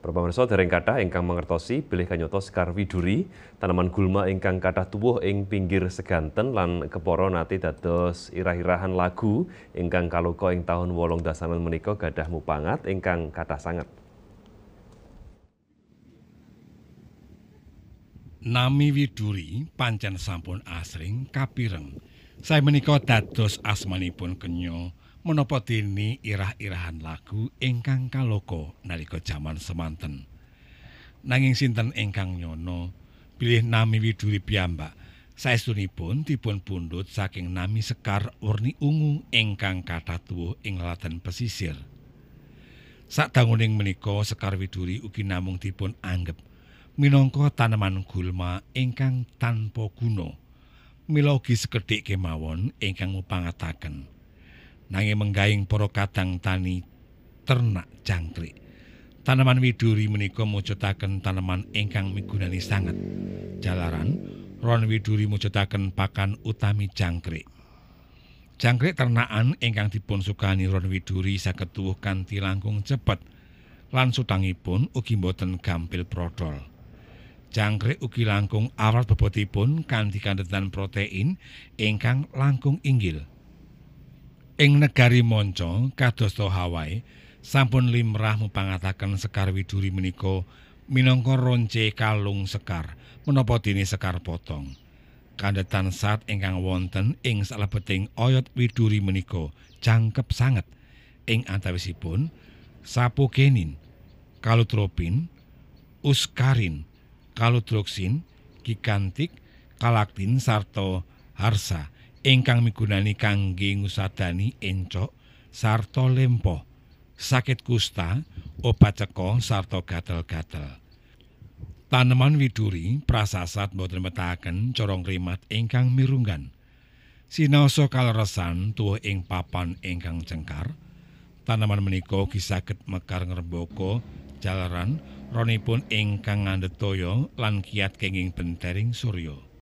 Pemirsa dereng kathah ingkang mangertosi bilih kanyoto sekar widuri tanaman gulma ingkang kathah tubuh ing pinggir seganten lan keporo nate dados irah-irahan lagu ingkang kaloka ing tahun wolong dasanan menika gadah mupangat ingkang kathah sanget. Nami Widuri pancen sampun asring kapireng. Saya menika dados asmanipun kenyo. kenya menapa dene irah-irahan lagu ingkang kaloka nalika jaman semanten. Nanging sinten ingkang nyono pilih nami Widuri piyambak. Saestunipun dipun pundhut saking nami Sekar werni ungu ingkang kathah tuwuh ing laten pesisir. Sadanguning menika Sekar Widuri ugi namung dipun anggep minangka tanaman gulma ingkang tanpa guna. Milogi sekedhik kemawon ingkang mupangataken. nanging menggaing para kadang tani ternak jangkrik. Tanaman widuri menika mujudaken tanaman ingkang migunani sangat Jalaran ron widuri mujudaken pakan utami jangkrik. Jangkrik ternakan ingkang dipun sukani ron widuri saged tuwuh kanthi langkung cepet lan sutangipun ugi boten gampil prodol. Jangkrik ugi langkung awrat bobotipun kanthi kandhutan protein ingkang langkung inggil. ing negari monco kadosto Hawaii sampun limrah mupangataken sekar widuri menika minangka ronce kalung sekar menapa dini sekar potong kandetan saat ingkang wonten ing salebeting oyot widuri menika jangkep sanget ing antawisipun sapogenin kalutropin uskarin kalutroksin gigantik kalaktin sarto harsa Engkang migunani kangge ngusadani encok sarta lempo sakit kusta obat ceko sarta gatel-gatel Tanaman widuri prasasat boten metaken corong rimat ingkang mirunggan sinaosa kaleresan tuwa ing papan ingkang cengkar Tanaman menika ugi mekar ngrembaka jalaran ronipun ingkang ngandhet toya lan kiat kenging bentering surya